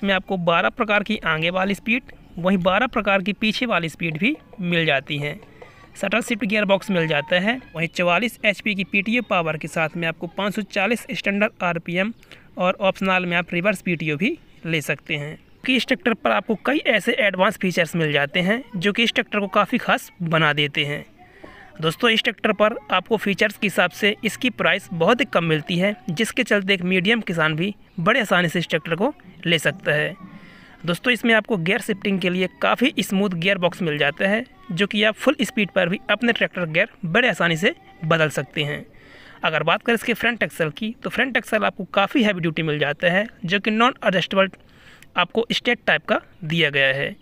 इसमें आपको 12 प्रकार की आगे वाली स्पीड वहीं 12 प्रकार की पीछे वाली स्पीड भी मिल जाती हैं सटल शिफ्ट गियर बॉक्स मिल जाता है वहीं 44 एच की पी पावर के साथ में आपको 540 स्टैंडर्ड आरपीएम और ऑप्शनल में आप रिवर्स पी भी ले सकते हैं कि इस ट्रैक्टर पर आपको कई ऐसे एडवांस फीचर्स मिल जाते हैं जो कि इस ट्रैक्टर को काफ़ी खास बना देते हैं दोस्तों इस ट्रैक्टर पर आपको फीचर्स के हिसाब से इसकी प्राइस बहुत ही कम मिलती है जिसके चलते एक मीडियम किसान भी बड़े आसानी से इस ट्रैक्टर को ले सकता है दोस्तों इसमें आपको गियर शिफ्टिंग के लिए काफ़ी स्मूथ गियर बॉक्स मिल जाता है जो कि आप फुल स्पीड पर भी अपने ट्रैक्टर गियर बड़े आसानी से बदल सकते हैं अगर बात करें इसके फ्रंट एक्सल की तो फ्रंट एक्सल आपको काफ़ी हैवी ड्यूटी मिल जाता है जो कि नॉन एडजस्टेबल आपको स्टेट टाइप का दिया गया है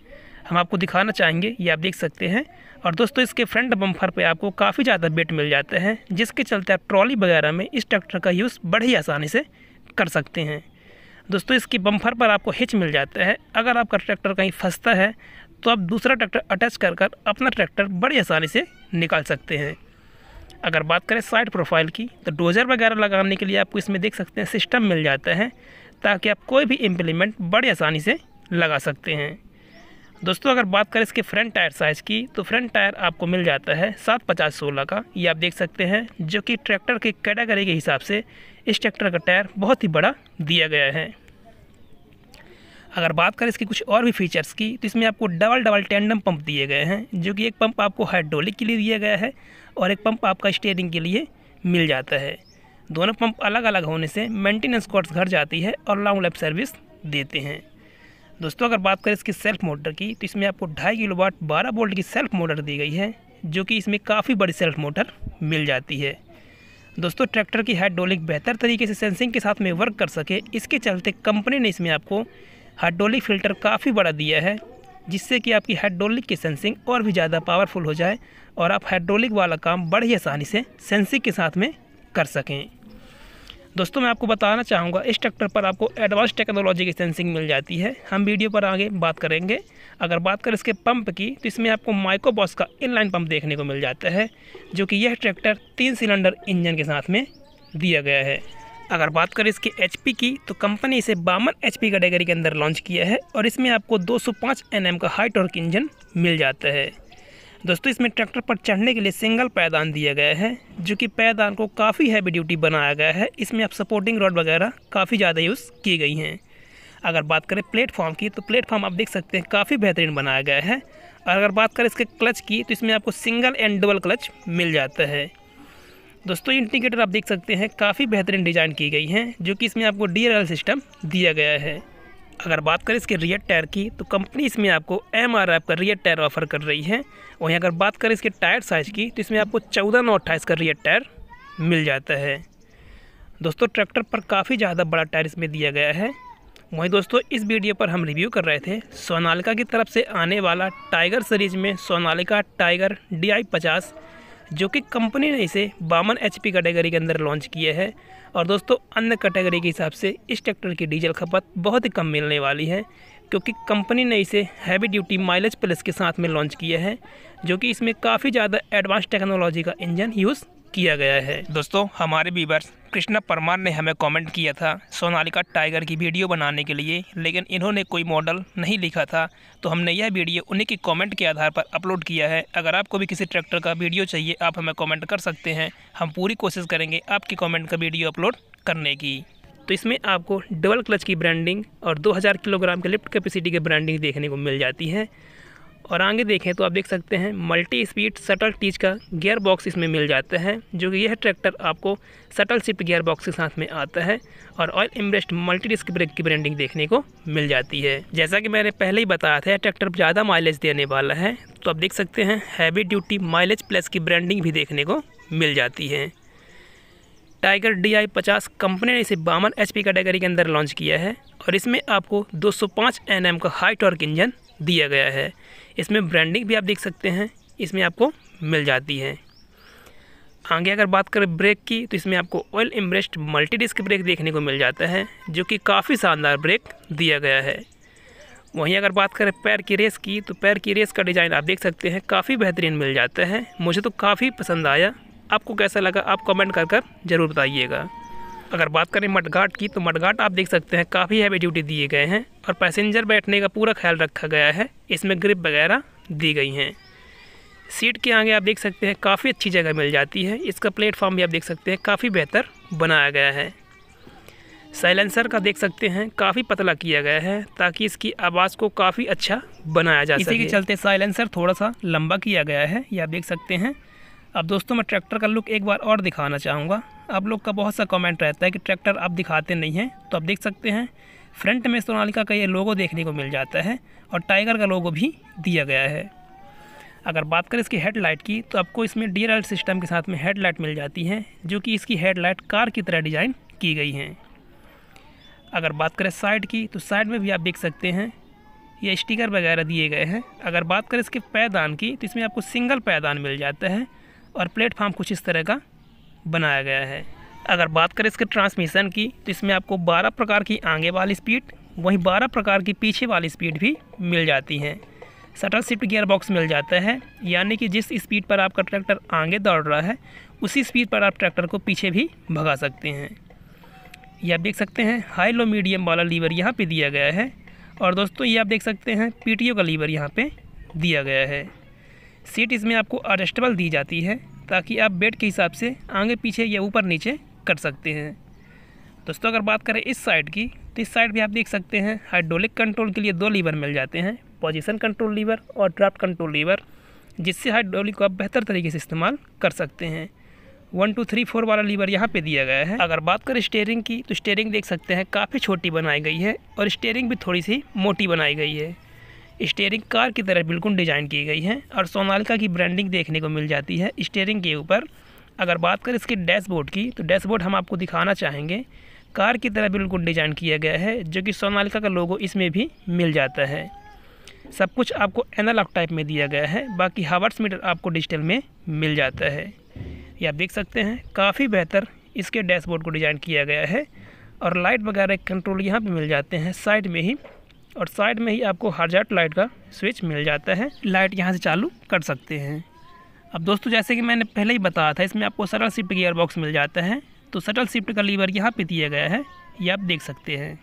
हम आपको दिखाना चाहेंगे ये आप देख सकते हैं और दोस्तों इसके फ्रंट बम्फर पे आपको काफ़ी ज़्यादा वेट मिल जाते हैं जिसके चलते आप ट्रॉली वगैरह में इस ट्रैक्टर का यूज़ बड़ी आसानी से कर सकते हैं दोस्तों इसकी बम्फर पर आपको हिच मिल जाता है अगर आपका ट्रैक्टर कहीं फंसता है तो आप दूसरा ट्रैक्टर अटैच कर कर अपना ट्रैक्टर बड़ी आसानी से निकाल सकते हैं अगर बात करें साइड प्रोफाइल की तो डोजर वगैरह लगाने के लिए आपको इसमें देख सकते हैं सिस्टम मिल जाता है ताकि आप कोई भी इम्प्लीमेंट बड़ी आसानी से लगा सकते हैं दोस्तों अगर बात करें इसके फ्रंट टायर साइज़ की तो फ्रंट टायर आपको मिल जाता है सात पचास सोलह का ये आप देख सकते हैं जो कि ट्रैक्टर के कैटेगरी के हिसाब से इस ट्रैक्टर का टायर बहुत ही बड़ा दिया गया है अगर बात करें इसके कुछ और भी फीचर्स की तो इसमें आपको डबल डबल टेंडम पंप दिए गए हैं जो कि एक पंप आपको हाइड्रोलिक के लिए दिया गया है और एक पंप आपका स्टेयरिंग के लिए मिल जाता है दोनों पंप अलग अलग होने से मेंटेनेंस कॉस्ट घट जाती है और लॉन्ग लाइफ सर्विस देते हैं दोस्तों अगर बात करें इसकी सेल्फ मोटर की तो इसमें आपको ढाई किलो वाट बारह वोल्ट की सेल्फ मोटर दी गई है जो कि इसमें काफ़ी बड़ी सेल्फ मोटर मिल जाती है दोस्तों ट्रैक्टर की हाइड्रोलिक बेहतर तरीके से सेंसिंग के साथ में वर्क कर सके इसके चलते कंपनी ने इसमें आपको हाइड्रोलिक फ़िल्टर काफ़ी बड़ा दिया है जिससे कि आपकी हाइड्रोलिक की सेंसिंग और भी ज़्यादा पावरफुल हो जाए और आप हाइड्रोलिक वाला काम बड़ी आसानी से सेंसिंग के साथ में कर सकें दोस्तों मैं आपको बताना चाहूँगा इस ट्रैक्टर पर आपको एडवांस टेक्नोलॉजी की सेंसिंग मिल जाती है हम वीडियो पर आगे बात करेंगे अगर बात करें इसके पंप की तो इसमें आपको माइकोबॉस का इनलाइन पंप देखने को मिल जाता है जो कि यह ट्रैक्टर तीन सिलेंडर इंजन के साथ में दिया गया है अगर बात करें इसके एच की तो कंपनी इसे बावन एच कैटेगरी के अंदर लॉन्च किया है और इसमें आपको दो सौ का हाई टॉर्क इंजन मिल जाता है दोस्तों इसमें ट्रैक्टर पर चढ़ने के लिए सिंगल पैदान दिया गया है जो कि पैदान को काफ़ी हैवी ड्यूटी बनाया गया है इसमें अब सपोर्टिंग रॉड वगैरह काफ़ी ज़्यादा यूज़ की गई हैं अगर बात करें प्लेटफॉर्म की तो प्लेटफॉर्म आप देख सकते हैं काफ़ी बेहतरीन बनाया गया है और अगर बात करें इसके क्लच की तो इसमें आपको सिंगल एंड डबल क्लच मिल जाता है दोस्तों इंडिकेटर आप देख सकते हैं काफ़ी बेहतरीन डिज़ाइन की गई हैं जो कि इसमें आपको डी सिस्टम दिया गया है अगर बात करें इसके रियर टायर की तो कंपनी इसमें आपको एम आर का रियर टायर ऑफर कर रही है वहीं अगर बात करें इसके टायर साइज़ की तो इसमें आपको चौदह नौ अट्ठाईस का रियर टायर मिल जाता है दोस्तों ट्रैक्टर पर काफ़ी ज़्यादा बड़ा टायर इसमें दिया गया है वहीं दोस्तों इस वीडियो पर हम रिव्यू कर रहे थे सोनालिका की तरफ से आने वाला टाइगर सीरीज में सोनालिका टाइगर डी आई पचास जो कि कंपनी ने इसे बावन एच कैटेगरी के अंदर लॉन्च किया है और दोस्तों अन्य कैटेगरी के हिसाब से इस ट्रैक्टर की डीजल खपत बहुत ही कम मिलने वाली है क्योंकि कंपनी ने इसे हैवी ड्यूटी माइलेज प्लस के साथ में लॉन्च किया है जो कि इसमें काफ़ी ज़्यादा एडवांस टेक्नोलॉजी का इंजन यूज़ किया गया है दोस्तों हमारे बीवर्स कृष्णा परमार ने हमें कमेंट किया था सोनालिका टाइगर की वीडियो बनाने के लिए लेकिन इन्होंने कोई मॉडल नहीं लिखा था तो हमने यह वीडियो उन्हीं के कमेंट के आधार पर अपलोड किया है अगर आपको भी किसी ट्रैक्टर का वीडियो चाहिए आप हमें कमेंट कर सकते हैं हम पूरी कोशिश करेंगे आपके कमेंट का वीडियो अपलोड करने की तो इसमें आपको डबल क्लच की ब्रांडिंग और दो किलोग्राम के लिफ्ट कैपेसिटी की ब्रांडिंग देखने को मिल जाती है और आगे देखें तो आप देख सकते हैं मल्टी स्पीड सटल टीच का गियर बॉक्स इसमें मिल जाता है जो कि यह ट्रैक्टर आपको सटल शिफ्ट गियर बॉक्स के साथ में आता है और oil immersed multi disc brake की ब्रांडिंग देखने को मिल जाती है जैसा कि मैंने पहले ही बताया था ट्रैक्टर ज़्यादा माइलेज देने वाला है तो आप देख सकते हैं हैवी ड्यूटी माइलेज प्लस की ब्रांडिंग भी देखने को मिल जाती है टाइगर डी आई पचास कंपनी ने इसे बावन एच पी कैटेगरी के अंदर लॉन्च किया है और इसमें आपको 205 सौ का हाई टॉर्क इंजन दिया गया है इसमें ब्रांडिंग भी आप देख सकते हैं इसमें आपको मिल जाती है आगे अगर बात करें ब्रेक की तो इसमें आपको oil immersed multi disc brake देखने को मिल जाता है जो कि काफ़ी शानदार ब्रेक दिया गया है वहीं अगर बात करें पैर की रेस की तो पैर की रेस का डिज़ाइन आप देख सकते हैं काफ़ी बेहतरीन मिल जाता है मुझे तो काफ़ी पसंद आया आपको कैसा लगा आप कमेंट कर कर ज़रूर बताइएगा अगर बात करें मटघाट की तो मटघाट आप देख सकते हैं काफ़ी हैवी ड्यूटी दिए गए हैं और पैसेंजर बैठने का पूरा ख्याल रखा गया है इसमें ग्रिप वगैरह दी गई हैं सीट के आगे आप देख सकते हैं काफ़ी अच्छी जगह मिल जाती है इसका प्लेटफॉर्म भी आप देख सकते हैं काफ़ी बेहतर बनाया गया है साइलेंसर का देख सकते हैं काफ़ी पतला किया गया है ताकि इसकी आवाज़ को काफ़ी अच्छा बनाया जा सके इसी के चलते साइलेंसर थोड़ा सा लंबा किया गया है ये आप देख सकते हैं अब दोस्तों मैं ट्रैक्टर का लुक एक बार और दिखाना चाहूँगा आप लोग का बहुत सा कमेंट रहता है कि ट्रैक्टर आप दिखाते नहीं हैं तो आप देख सकते हैं फ्रंट में सोनालिका का ये लोगो देखने को मिल जाता है और टाइगर का लोगो भी दिया गया है अगर बात करें इसकी हेडलाइट की तो आपको इसमें डी सिस्टम के साथ में हेडलाइट मिल जाती है जो कि इसकी हेडलाइट कार की तरह डिज़ाइन की गई हैं अगर बात करें साइड की तो साइड में भी आप देख सकते हैं ये स्टिकर वगैरह दिए गए हैं अगर बात करें इसके पैदान की तो इसमें आपको सिंगल पैदान मिल जाता है और प्लेटफार्म कुछ इस तरह का बनाया गया है अगर बात करें इसके ट्रांसमिशन की तो इसमें आपको 12 प्रकार की आगे वाली स्पीड वहीं 12 प्रकार की पीछे वाली स्पीड भी मिल जाती हैं सटल शिफ्ट गियर बॉक्स मिल जाता है यानी कि जिस स्पीड पर आपका ट्रैक्टर आगे दौड़ रहा है उसी स्पीड पर आप ट्रैक्टर को पीछे भी भगा सकते हैं यह आप देख सकते हैं हाई लो मीडियम वाला लीवर यहाँ पर दिया गया है और दोस्तों ये आप देख सकते हैं पी का लीवर यहाँ पर दिया गया है सीट इसमें आपको एडजस्टेबल दी जाती है ताकि आप बेड के हिसाब से आगे पीछे या ऊपर नीचे कर सकते हैं दोस्तों अगर बात करें इस साइड की तो इस साइड भी आप देख सकते हैं हाइड्रोलिक कंट्रोल के लिए दो लीवर मिल जाते हैं पोजीशन कंट्रोल लीवर और ड्राफ्ट कंट्रोल लीवर जिससे हाइड्रोलिक को आप बेहतर तरीके से इस्तेमाल कर सकते हैं वन टू थ्री फोर वाला लीवर यहाँ पे दिया गया है अगर बात करें स्टेयरिंग की तो स्टेयरिंग देख सकते हैं काफ़ी छोटी बनाई गई है और स्टेयरिंग भी थोड़ी सी मोटी बनाई गई है स्टेयरिंग कार की तरह बिल्कुल डिज़ाइन की गई है और सोनालिका की ब्रांडिंग देखने को मिल जाती है स्टेयरिंग के ऊपर अगर बात करें इसके डैशबोर्ड की तो डैशबोर्ड हम आपको दिखाना चाहेंगे कार की तरह बिल्कुल डिज़ाइन किया गया है जो कि सोनालिका का लोगो इसमें भी मिल जाता है सब कुछ आपको एनालॉग टाइप में दिया गया है बाकी हावर्स मीटर आपको डिजिटल में मिल जाता है ये आप देख सकते हैं काफ़ी बेहतर इसके डैशबोर्ड को डिज़ाइन किया गया है और लाइट वगैरह कंट्रोल यहाँ पे मिल जाते हैं साइड में ही और साइड में ही आपको हार्जर्ट लाइट का स्विच मिल जाता है लाइट यहाँ से चालू कर सकते हैं अब दोस्तों जैसे कि मैंने पहले ही बताया था इसमें आपको सरल शिफ्ट गियर बॉक्स मिल जाता है तो सरल शिफ्ट का लीवर यहाँ पे दिया गया है ये आप देख सकते हैं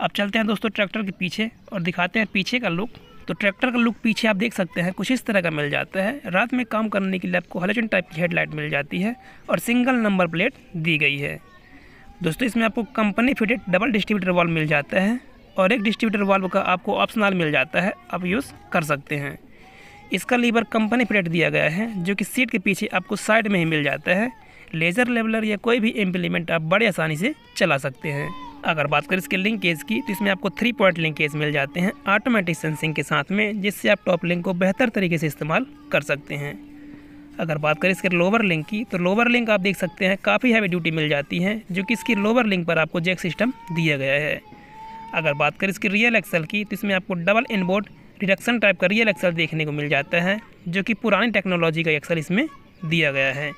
अब चलते हैं दोस्तों ट्रैक्टर के पीछे और दिखाते हैं पीछे का लुक तो ट्रैक्टर का लुक पीछे आप देख सकते हैं कुछ इस तरह का मिल जाता है रात में काम करने के लिए आपको हलचन टाइप की हेडलाइट मिल जाती है और सिंगल नंबर प्लेट दी गई है दोस्तों इसमें आपको company fitted double distributor valve मिल जाता है और एक डिस्ट्रीब्यूटर वाल्व का आपको ऑप्शनल मिल जाता है आप यूज़ कर सकते हैं इसका लीवर कंपनी प्लेट दिया गया है जो कि सीट के पीछे आपको साइड में ही मिल जाता है लेज़र लेवलर या कोई भी इम्प्लीमेंट आप बड़े आसानी से चला सकते हैं अगर बात करें इसके लिंकेज की तो इसमें आपको थ्री पॉइंट लिंकेज मिल जाते हैं ऑटोमेटिक सेंसिंग के साथ में जिससे आप टॉप लिंक को बेहतर तरीके से इस्तेमाल कर सकते हैं अगर बात करें इसके लोअर लिंक की तो लोअर लिंक आप देख सकते हैं काफ़ी हैवी ड्यूटी मिल जाती है जो कि इसकी लोअर लिंक पर आपको जैक सिस्टम दिया गया है अगर बात करें इसकी रियल एक्सल की तो इसमें आपको डबल इनबोर्ड रिडक्शन टाइप का रियल एक्सल देखने को मिल जाता है जो कि पुरानी टेक्नोलॉजी का एक्सल इसमें दिया गया है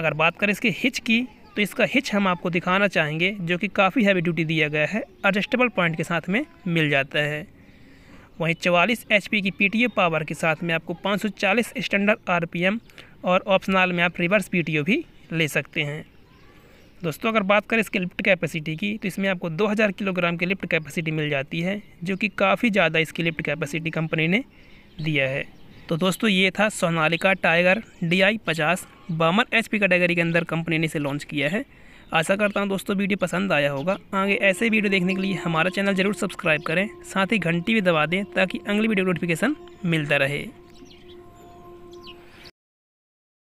अगर बात करें इसके हिच की तो इसका हिच हम आपको दिखाना चाहेंगे जो कि काफ़ी हैवी ड्यूटी दिया गया है एडजस्टेबल पॉइंट के साथ में मिल जाता है वहीं 44 एच की पी पावर के साथ में आपको 540 स्टैंडर्ड आरपीएम और ऑप्शनल में आप रिवर्स पी भी ले सकते हैं दोस्तों अगर बात करें इसके लिफ्ट कैपेसिटी की तो इसमें आपको 2000 किलोग्राम की लिफ्ट कैपेसिटी मिल जाती है जो कि काफ़ी ज़्यादा इसकी लिफ्ट कैपेसिटी कंपनी ने दिया है तो दोस्तों ये था सोनालिका टाइगर डी आई पचास बामर एच कैटेगरी के अंदर कंपनी ने इसे लॉन्च किया है आशा करता हूँ दोस्तों वीडियो पसंद आया होगा आगे ऐसे वीडियो देखने के लिए हमारा चैनल जरूर सब्सक्राइब करें साथ ही घंटी भी दबा दें ताकि अगली वीडियो नोटिफिकेशन मिलता रहे